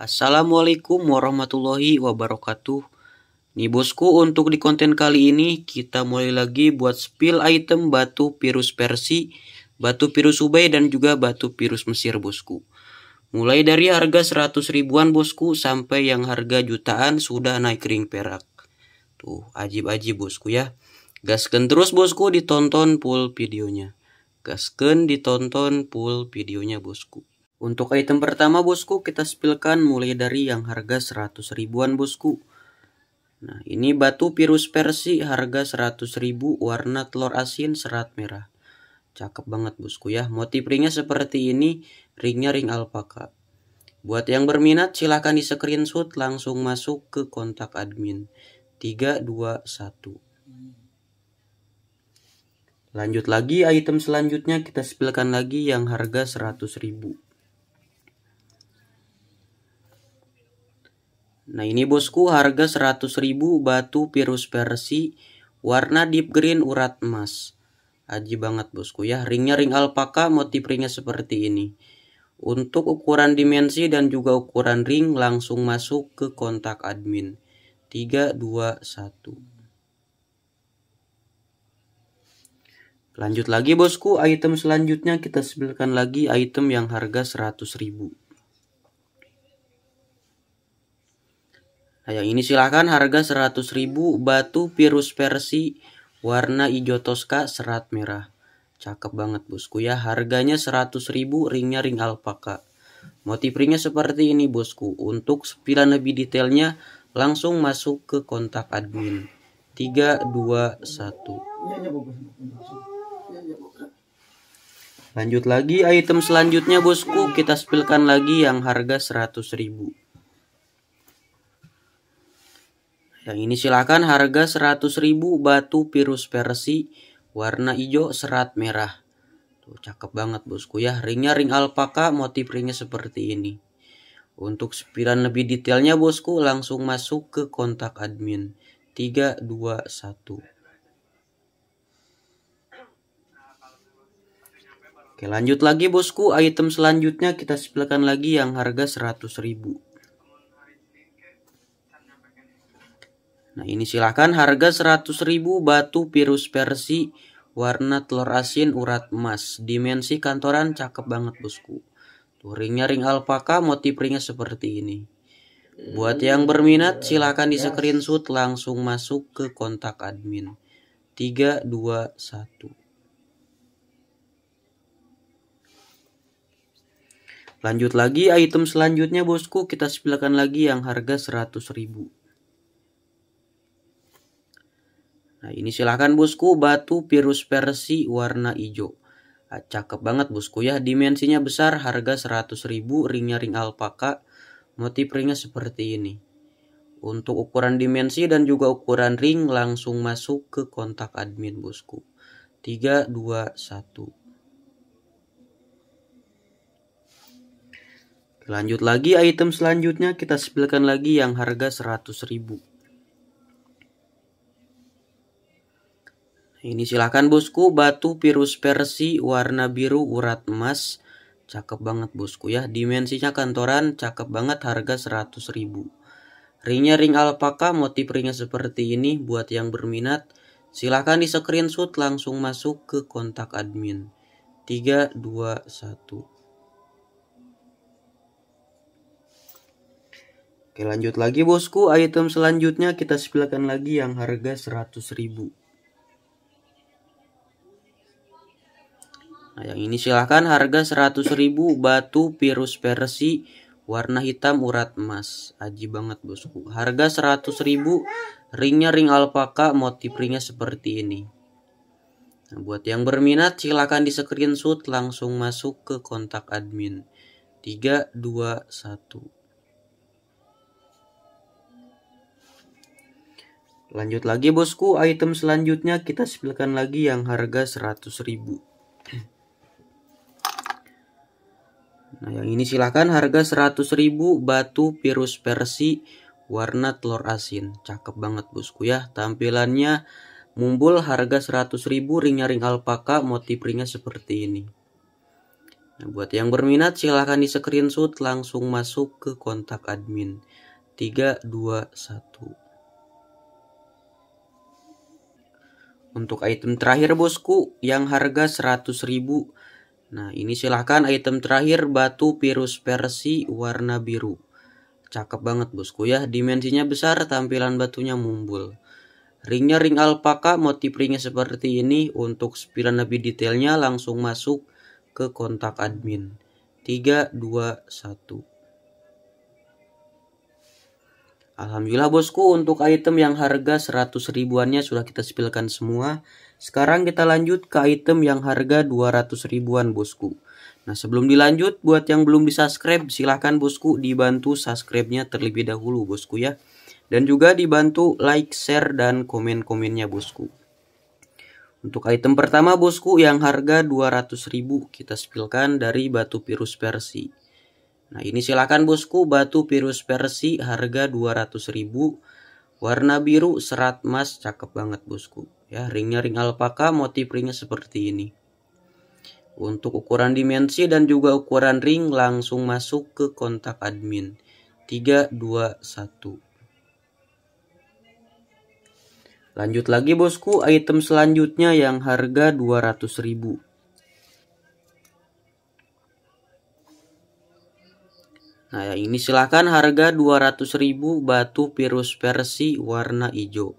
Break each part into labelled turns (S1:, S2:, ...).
S1: Assalamualaikum warahmatullahi wabarakatuh. Nih bosku, untuk di konten kali ini kita mulai lagi buat spill item batu virus Persi, batu virus Ubay dan juga batu virus Mesir bosku. Mulai dari harga 100 ribuan bosku sampai yang harga jutaan sudah naik ring perak. Tuh, ajib-ajib bosku ya. Gasken terus bosku ditonton full videonya. Gasken ditonton full videonya bosku. Untuk item pertama bosku kita spilkan mulai dari yang harga 100 ribuan bosku. Nah ini batu virus persi harga 100 ribu warna telur asin serat merah. Cakep banget bosku ya. Motif ringnya seperti ini ringnya ring alpaka. Buat yang berminat silahkan di screenshot langsung masuk ke kontak admin 321. Lanjut lagi item selanjutnya kita spilkan lagi yang harga 100 ribu Nah ini bosku harga 100.000 batu virus persi warna deep green urat emas. Aji banget bosku ya. Ringnya ring alpaka motif ringnya seperti ini. Untuk ukuran dimensi dan juga ukuran ring langsung masuk ke kontak admin. 321. Lanjut lagi bosku, item selanjutnya kita sebelkan lagi item yang harga ribu Nah, yang ini silahkan harga ribu batu virus versi warna hijau toska serat merah. Cakep banget bosku ya. Harganya ribu ringnya ring alpaka. Motif ringnya seperti ini bosku. Untuk sepilan lebih detailnya langsung masuk ke kontak admin. 3 2 1. Lanjut lagi item selanjutnya bosku, kita spilkan lagi yang harga ribu. Yang ini silahkan harga 100.000 batu virus versi warna hijau serat merah. Tuh cakep banget bosku ya. Ringnya ring alpaka, motif ringnya seperti ini. Untuk sepiran lebih detailnya bosku langsung masuk ke kontak admin 321. Oke lanjut lagi bosku item selanjutnya kita sebelahkan lagi yang harga ribu Nah ini silahkan harga ribu batu virus persi warna telur asin urat emas. Dimensi kantoran cakep banget bosku. Tuh ringnya ring alpaka motif ringnya seperti ini. Buat yang berminat silahkan di screenshot langsung masuk ke kontak admin. 321 Lanjut lagi item selanjutnya bosku kita sebelahkan lagi yang harga 100 ribu Nah ini silahkan bosku batu virus versi warna hijau. Nah, cakep banget bosku ya. Dimensinya besar harga 100 ribu ringnya ring alpaka. Motif ringnya seperti ini. Untuk ukuran dimensi dan juga ukuran ring langsung masuk ke kontak admin bosku. 3, 2, 1. Lanjut lagi item selanjutnya kita sebelahkan lagi yang harga 100 ribu. Ini silahkan bosku batu virus persi warna biru urat emas Cakep banget bosku ya Dimensinya kantoran cakep banget harga 100 ribu Ringnya ring alpaka motif ringnya seperti ini Buat yang berminat silahkan di screenshot langsung masuk ke kontak admin 3, 2, 1 Oke lanjut lagi bosku item selanjutnya kita sepilakan lagi yang harga 100 ribu Nah, yang ini silahkan harga 100.000 batu virus persi warna hitam urat emas. Aji banget bosku. Harga 100.000 ringnya ring alpaka motif ringnya seperti ini. Nah, buat yang berminat silahkan di screenshot langsung masuk ke kontak admin. 3, 2, 1. Lanjut lagi bosku, item selanjutnya kita sepilkan lagi yang harga 100 ribu Nah, yang ini silahkan harga 100.000 batu virus Persi warna telur asin. Cakep banget bosku ya. Tampilannya mumbul harga 100.000 ringnya ring alpaka motif ringnya seperti ini. Nah, buat yang berminat silahkan di screenshot langsung masuk ke kontak admin 321. Untuk item terakhir bosku yang harga ribu. Nah, ini silahkan item terakhir batu virus versi warna biru. Cakep banget bosku ya, dimensinya besar, tampilan batunya mumbul. Ringnya ring alpaka, motif ringnya seperti ini. Untuk sepilan lebih detailnya langsung masuk ke kontak admin. 3, 2, 1. Alhamdulillah bosku untuk item yang harga 100 ribuannya sudah kita sepilkan semua. Sekarang kita lanjut ke item yang harga 200 ribuan bosku. Nah sebelum dilanjut buat yang belum di subscribe silahkan bosku dibantu subscribe-nya terlebih dahulu bosku ya. Dan juga dibantu like, share, dan komen-komennya bosku. Untuk item pertama bosku yang harga 200 ribu kita sepilkan dari batu virus versi. Nah ini silakan bosku batu virus versi harga 200.000 warna biru serat emas cakep banget bosku ya ringnya ring alpaka motif ringnya seperti ini untuk ukuran dimensi dan juga ukuran ring langsung masuk ke kontak admin 321 lanjut lagi bosku item selanjutnya yang harga 200.000 Nah, yang ini silahkan harga ribu batu virus versi warna hijau.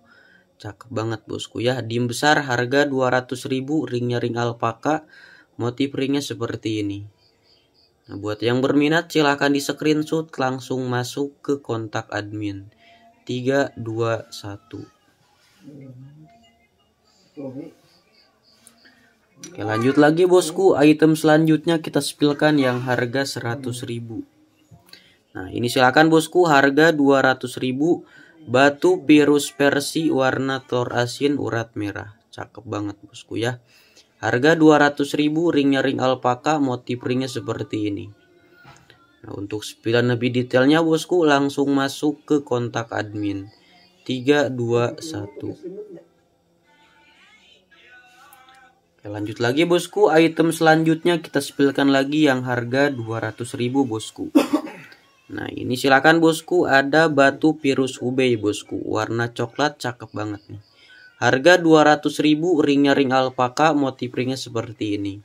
S1: Cakep banget bosku ya. Dim besar harga ribu ringnya ring alpaka. Motif ringnya seperti ini. Nah, buat yang berminat silahkan di screenshot langsung masuk ke kontak admin. 321. Oke lanjut lagi bosku item selanjutnya kita spilkan yang harga 100 ribu Nah, ini silakan bosku harga ribu batu virus versi warna telur asin urat merah. Cakep banget bosku ya. Harga ribu ringnya ring alpaka motif ringnya seperti ini. Nah, untuk sepilan lebih detailnya bosku langsung masuk ke kontak admin. 321 Oke, lanjut lagi bosku, item selanjutnya kita sepilkan lagi yang harga ribu bosku. Nah ini silakan bosku ada batu virus Hubei bosku warna coklat cakep banget nih. Harga 200.000 ringnya ring alpaka motif ringnya seperti ini.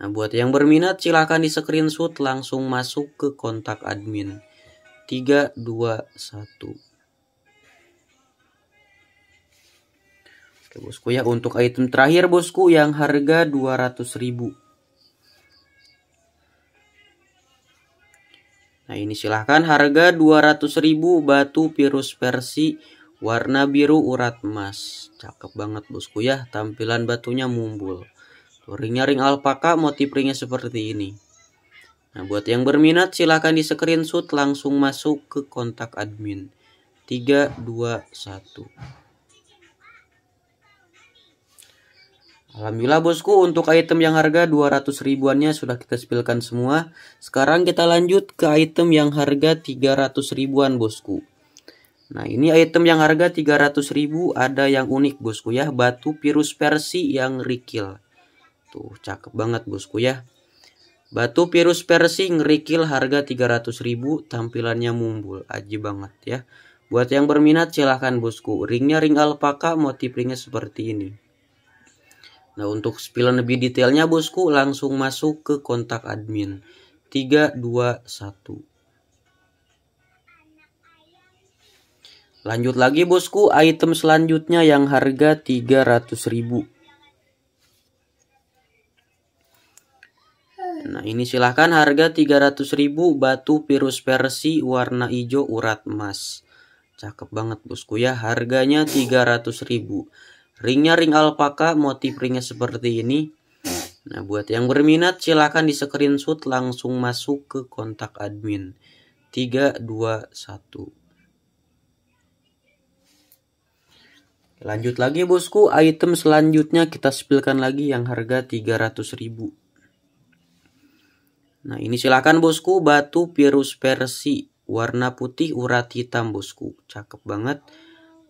S1: Nah buat yang berminat silakan di screenshot langsung masuk ke kontak admin. 321. Oke bosku ya untuk item terakhir bosku yang harga 200.000 Nah ini silahkan harga ribu batu virus versi warna biru urat emas. Cakep banget bosku ya tampilan batunya mumbul. Ringnya ring alpaka motif ringnya seperti ini. Nah buat yang berminat silahkan di screenshot langsung masuk ke kontak admin. 3, 2, 1. Alhamdulillah bosku untuk item yang harga 200 ribuannya sudah kita spillkan semua. Sekarang kita lanjut ke item yang harga 300 ribuan bosku. Nah ini item yang harga 300 ribu ada yang unik bosku ya. Batu virus versi yang rikil. Tuh cakep banget bosku ya. Batu virus versi ngerikil harga 300 ribu tampilannya mumbul. Aji banget ya. Buat yang berminat silahkan bosku. Ringnya ring alpaka motif ringnya seperti ini. Nah, untuk spilan lebih detailnya bosku langsung masuk ke kontak admin. 321. Lanjut lagi bosku, item selanjutnya yang harga 300 ribu. Nah, ini silahkan harga 300 ribu batu virus versi warna hijau urat emas. Cakep banget bosku ya, harganya 300 ribu. Ringnya ring alpaka, motif ringnya seperti ini. Nah, buat yang berminat silahkan di screenshot langsung masuk ke kontak admin. 321. Lanjut lagi bosku, item selanjutnya kita spilkan lagi yang harga 300.000. Nah, ini silahkan bosku, batu virus versi warna putih urat hitam bosku. Cakep banget.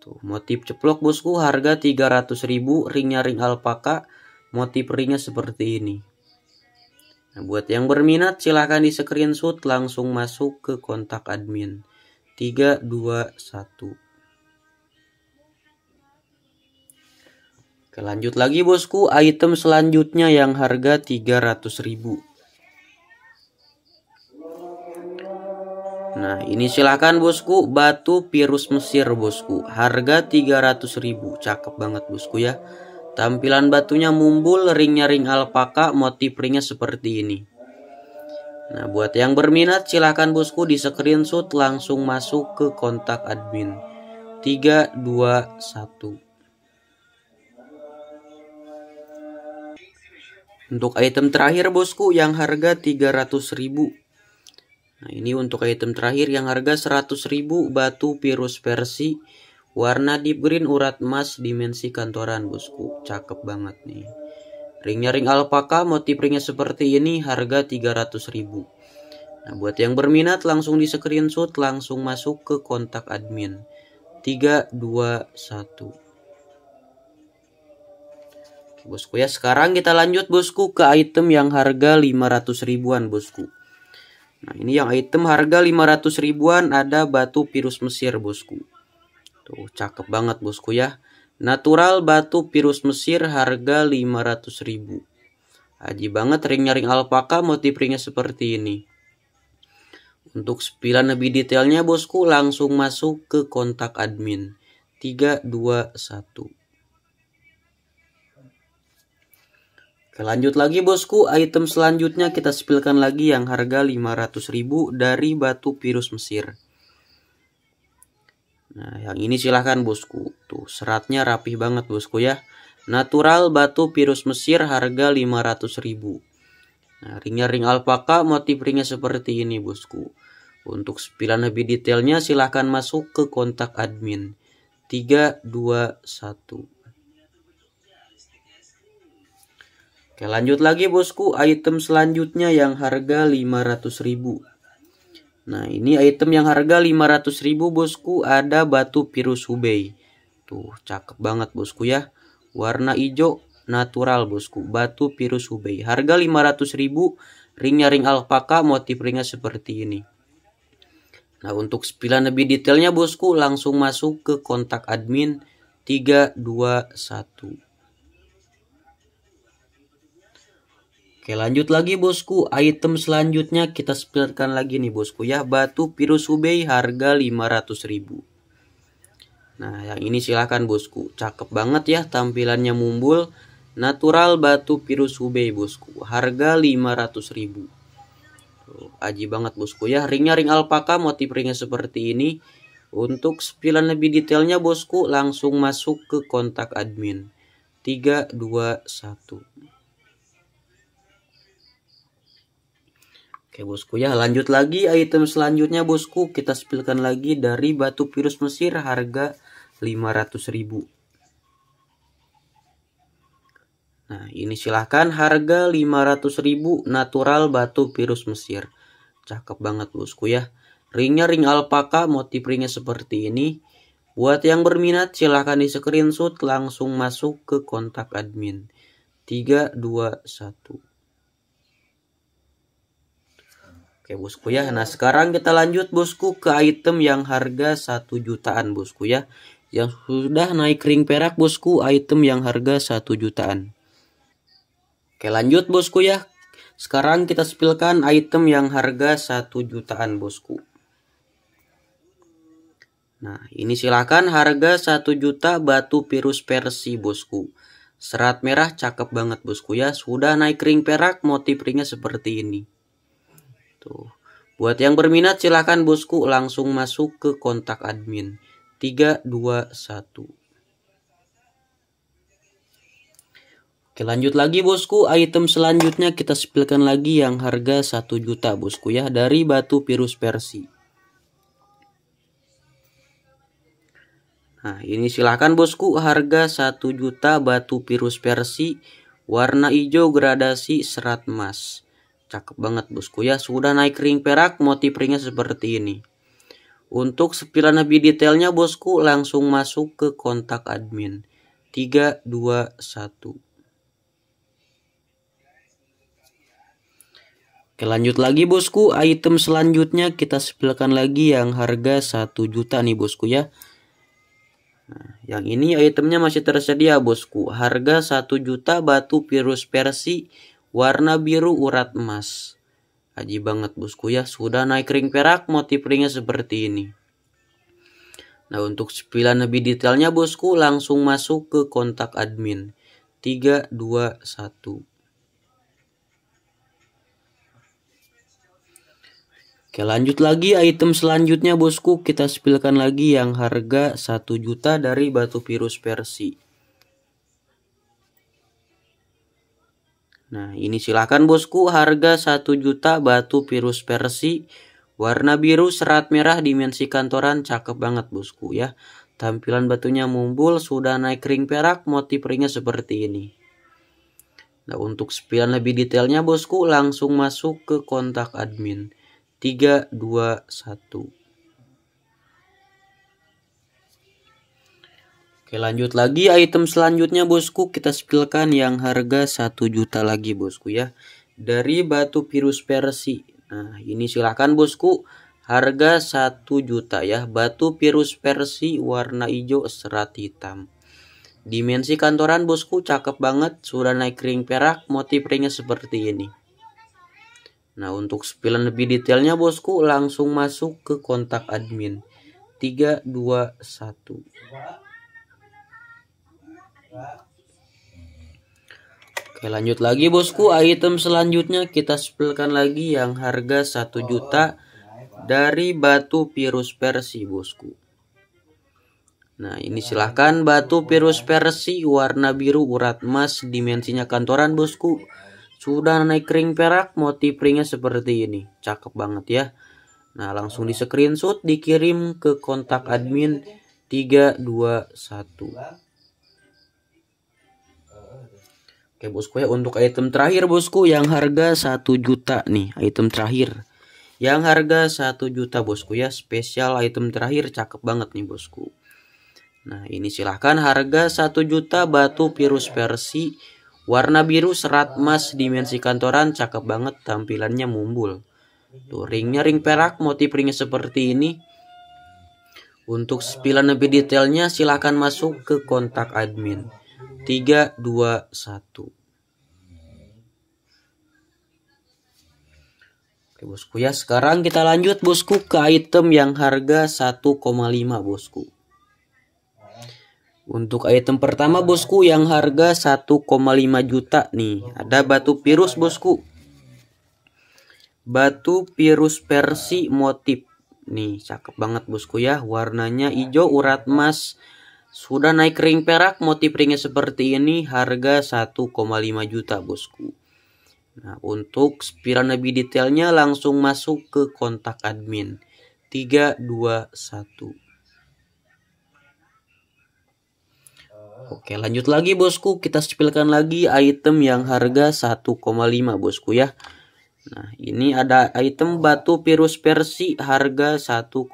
S1: Tuh, gitu. motif ceplok bosku harga 300 ribu ringnya ring alpaka, motif ringnya seperti ini. Nah, buat yang berminat silahkan di screenshot langsung masuk ke kontak admin. 321 Oke, lanjut lagi bosku, item selanjutnya yang harga 300 ribu Nah ini silahkan bosku batu virus Mesir bosku harga 300 ribu cakep banget bosku ya Tampilan batunya mumbul ringnya ring alpaka motif ringnya seperti ini Nah buat yang berminat silahkan bosku di screenshot langsung masuk ke kontak admin 321 Untuk item terakhir bosku yang harga 300 ribu Nah, ini untuk item terakhir yang harga 100.000 batu virus versi warna deep green urat emas dimensi kantoran bosku. Cakep banget nih. Ringnya ring alpaka, motif ringnya seperti ini harga 300.000. Nah, buat yang berminat langsung di screenshot langsung masuk ke kontak admin. 321 Bosku ya, sekarang kita lanjut bosku ke item yang harga 500 ribuan bosku. Nah, ini yang item harga 500 ribuan ada batu virus Mesir, Bosku. Tuh, cakep banget, Bosku ya. Natural batu virus Mesir harga 500 ribu. Haji banget ringnya ring alpaka motif ringnya seperti ini. Untuk sepilan lebih detailnya, Bosku, langsung masuk ke kontak admin. 321 Lanjut lagi bosku, item selanjutnya kita sepilkan lagi yang harga 500.000 dari batu virus Mesir. Nah, yang ini silahkan bosku. Tuh, seratnya rapih banget bosku ya. Natural batu virus Mesir harga 500.000. Nah, ringnya ring alpaka, motif ringnya seperti ini bosku. Untuk sepilan lebih detailnya silahkan masuk ke kontak admin. 321 Oke, lanjut lagi bosku, item selanjutnya yang harga ribu. Nah, ini item yang harga ribu bosku ada batu virus Hubei. Tuh, cakep banget bosku ya. Warna hijau natural bosku, batu virus Hubei. Harga ribu. ringnya ring alpaka, motif ringnya seperti ini. Nah, untuk sepilan lebih detailnya bosku langsung masuk ke kontak admin 321. Oke lanjut lagi bosku Item selanjutnya kita sebenarkan lagi nih bosku ya Batu virus ubei harga 500 ribu Nah yang ini silahkan bosku Cakep banget ya tampilannya mumbul Natural batu virus ubei bosku Harga 500 ribu Aji banget bosku ya Ringnya ring alpaka motif ringnya seperti ini Untuk sepilan lebih detailnya bosku Langsung masuk ke kontak admin 321 Oke bosku ya lanjut lagi item selanjutnya bosku kita spilkan lagi dari batu virus Mesir harga 500.000 Nah ini silahkan harga 500.000 natural batu virus Mesir Cakep banget bosku ya Ringnya ring alpaka motif ringnya seperti ini Buat yang berminat silahkan di screenshot langsung masuk ke kontak admin 321 Oke bosku ya. Nah sekarang kita lanjut bosku ke item yang harga 1 jutaan bosku ya. Yang sudah naik ring perak bosku item yang harga 1 jutaan. Oke lanjut bosku ya. Sekarang kita spilkan item yang harga 1 jutaan bosku. Nah ini silahkan harga 1 juta batu virus versi bosku. Serat merah cakep banget bosku ya. Sudah naik ring perak motif ringnya seperti ini. Tuh. Gitu. Buat yang berminat silahkan bosku langsung masuk ke kontak admin 321. Oke lanjut lagi bosku item selanjutnya kita sepilkan lagi yang harga 1 juta bosku ya dari batu virus Persi. Nah ini silahkan bosku harga 1 juta batu virus Persi warna hijau gradasi serat emas. Cakep banget bosku ya. Sudah naik ring perak, motif ringnya seperti ini. Untuk sepilan lebih detailnya bosku langsung masuk ke kontak admin. 321 Oke lanjut lagi bosku. Item selanjutnya kita sepilkan lagi yang harga 1 juta nih bosku ya. Nah, yang ini itemnya masih tersedia bosku. Harga 1 juta batu virus Persi warna biru urat emas. Aji banget bosku ya, sudah naik ring perak motif ringnya seperti ini. Nah untuk sepilan lebih detailnya bosku langsung masuk ke kontak admin. 321. Oke lanjut lagi item selanjutnya bosku kita sepilkan lagi yang harga 1 juta dari batu virus versi. Nah, ini silahkan bosku, harga 1 juta batu virus Persi, warna biru serat merah dimensi kantoran, cakep banget bosku ya. Tampilan batunya mumbul, sudah naik ring perak, motif ringnya seperti ini. Nah, untuk sepian lebih detailnya bosku, langsung masuk ke kontak admin. 321 Oke lanjut lagi item selanjutnya bosku kita spilkan yang harga 1 juta lagi bosku ya dari batu virus Persi nah ini silahkan bosku harga 1 juta ya batu virus Persi warna hijau serat hitam dimensi kantoran bosku cakep banget sudah naik ring perak motif ringnya seperti ini nah untuk spilan lebih detailnya bosku langsung masuk ke kontak admin 321 Oke lanjut lagi bosku item selanjutnya kita sepelkan lagi yang harga 1 juta dari batu virus persi bosku Nah ini silahkan batu virus persi warna biru urat emas dimensinya kantoran bosku Sudah naik ring perak motif ringnya seperti ini cakep banget ya Nah langsung di screenshot dikirim ke kontak admin 321 Oke bosku ya untuk item terakhir bosku yang harga 1 juta nih item terakhir yang harga 1 juta bosku ya spesial item terakhir cakep banget nih bosku Nah ini silahkan harga 1 juta batu virus versi warna biru serat emas dimensi kantoran cakep banget tampilannya mumbul Tuh ringnya ring perak motif ringnya seperti ini Untuk spilan lebih detailnya silahkan masuk ke kontak admin 3, 2, 1. Oke bosku ya, sekarang kita lanjut bosku ke item yang harga 1,5 bosku. Untuk item pertama bosku yang harga 1,5 juta nih, ada batu virus bosku. Batu virus versi motif. Nih, cakep banget bosku ya, warnanya hijau urat emas sudah naik ring perak, motif ringnya seperti ini, harga 1,5 juta bosku. Nah, untuk spiral lebih detailnya langsung masuk ke kontak admin. 321. Oke, lanjut lagi bosku, kita sepilkan lagi item yang harga 1,5 bosku ya. Nah, ini ada item batu virus versi harga 1,5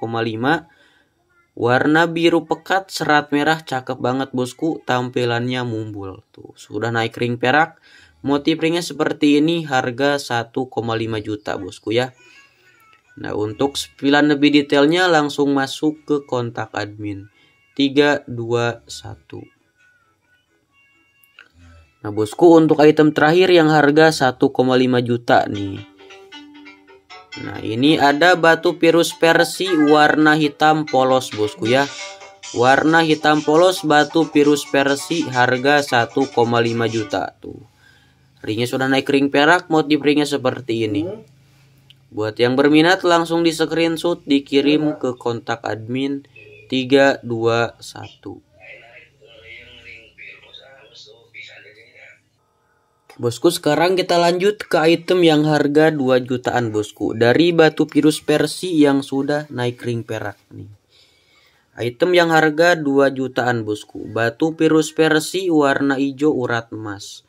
S1: Warna biru pekat, serat merah, cakep banget bosku, tampilannya mumbul. Tuh, sudah naik ring perak. Motif ringnya seperti ini, harga 1,5 juta bosku ya. Nah, untuk sepilan lebih detailnya langsung masuk ke kontak admin. 321. Nah, bosku untuk item terakhir yang harga 1,5 juta nih. Nah ini ada batu virus Persi warna hitam polos bosku ya Warna hitam polos batu virus Persi harga 1,5 juta tuh Ringnya sudah naik ring perak motif ringnya seperti ini Buat yang berminat langsung di screenshot dikirim ke kontak admin 321 Bosku, sekarang kita lanjut ke item yang harga 2 jutaan, Bosku. Dari batu virus Persi yang sudah naik ring perak nih. Item yang harga 2 jutaan, Bosku. Batu virus Persi warna hijau urat emas.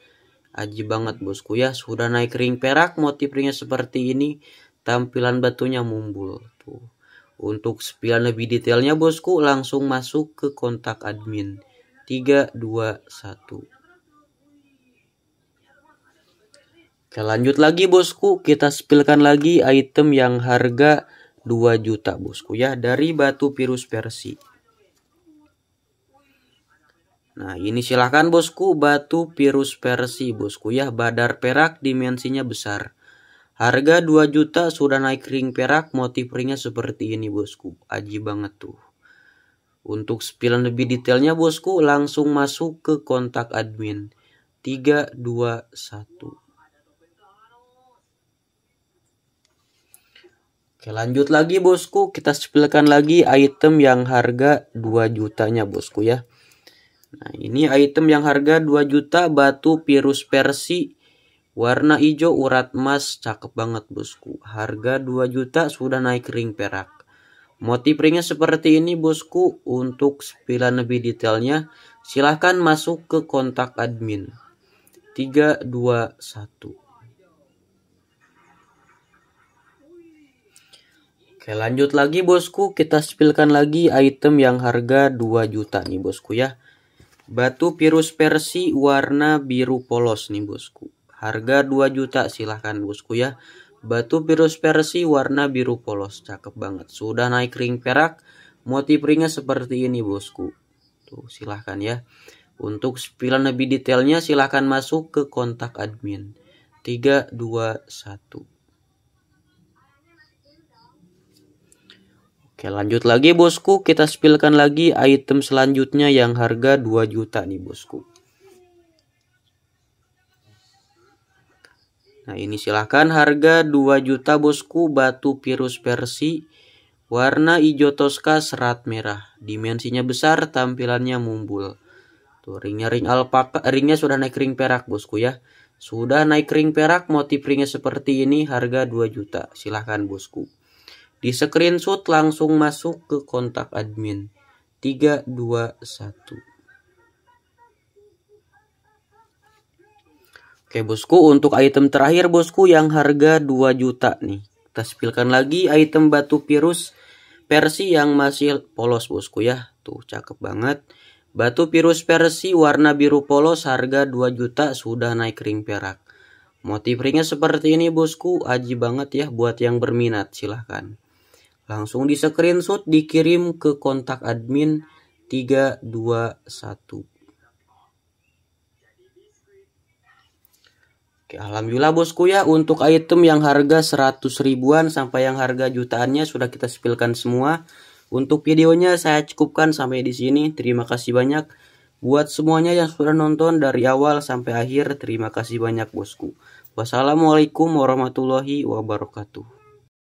S1: Aji banget, Bosku ya. Sudah naik ring perak, motif ringnya seperti ini. Tampilan batunya mumbul tuh. Untuk sepilan lebih detailnya, Bosku, langsung masuk ke kontak admin. 321 Kita lanjut lagi bosku, kita spilkan lagi item yang harga 2 juta bosku ya dari batu virus versi. Nah ini silahkan bosku batu virus versi bosku ya badar perak dimensinya besar. Harga 2 juta sudah naik ring perak motif ringnya seperti ini bosku aji banget tuh. Untuk spilan lebih detailnya bosku langsung masuk ke kontak admin 321. Oke lanjut lagi bosku kita sepilkan lagi item yang harga 2 jutanya bosku ya Nah ini item yang harga 2 juta batu virus persi warna hijau urat emas cakep banget bosku harga 2 juta sudah naik ring perak Motif ringnya seperti ini bosku untuk sepilan lebih detailnya silahkan masuk ke kontak admin 321 Oke lanjut lagi bosku kita spilkan lagi item yang harga 2 juta nih bosku ya Batu virus persi warna biru polos nih bosku Harga 2 juta silahkan bosku ya Batu virus persi warna biru polos cakep banget Sudah naik ring perak motif ringnya seperti ini bosku Tuh silahkan ya Untuk spilan lebih detailnya silahkan masuk ke kontak admin 321 Oke lanjut lagi bosku kita spillkan lagi item selanjutnya yang harga 2 juta nih bosku Nah ini silahkan harga 2 juta bosku batu virus versi Warna hijau toska serat merah Dimensinya besar tampilannya mumbul Tuh ringnya ring alpaka Ringnya sudah naik ring perak bosku ya Sudah naik ring perak motif ringnya seperti ini harga 2 juta silahkan bosku di screenshot langsung masuk ke kontak admin. 321. Oke bosku, untuk item terakhir bosku yang harga 2 juta nih. Kita sepilkan lagi item batu virus versi yang masih polos bosku ya. Tuh, cakep banget. Batu virus versi warna biru polos harga 2 juta sudah naik ring perak. Motif ringnya seperti ini bosku, aji banget ya buat yang berminat silahkan. Langsung di screenshot dikirim ke kontak admin 321. Oke, alhamdulillah bosku ya untuk item yang harga 100 ribuan sampai yang harga jutaannya sudah kita spilkan semua. Untuk videonya saya cukupkan sampai di sini. Terima kasih banyak buat semuanya yang sudah nonton dari awal sampai akhir. Terima kasih banyak bosku. Wassalamualaikum warahmatullahi wabarakatuh.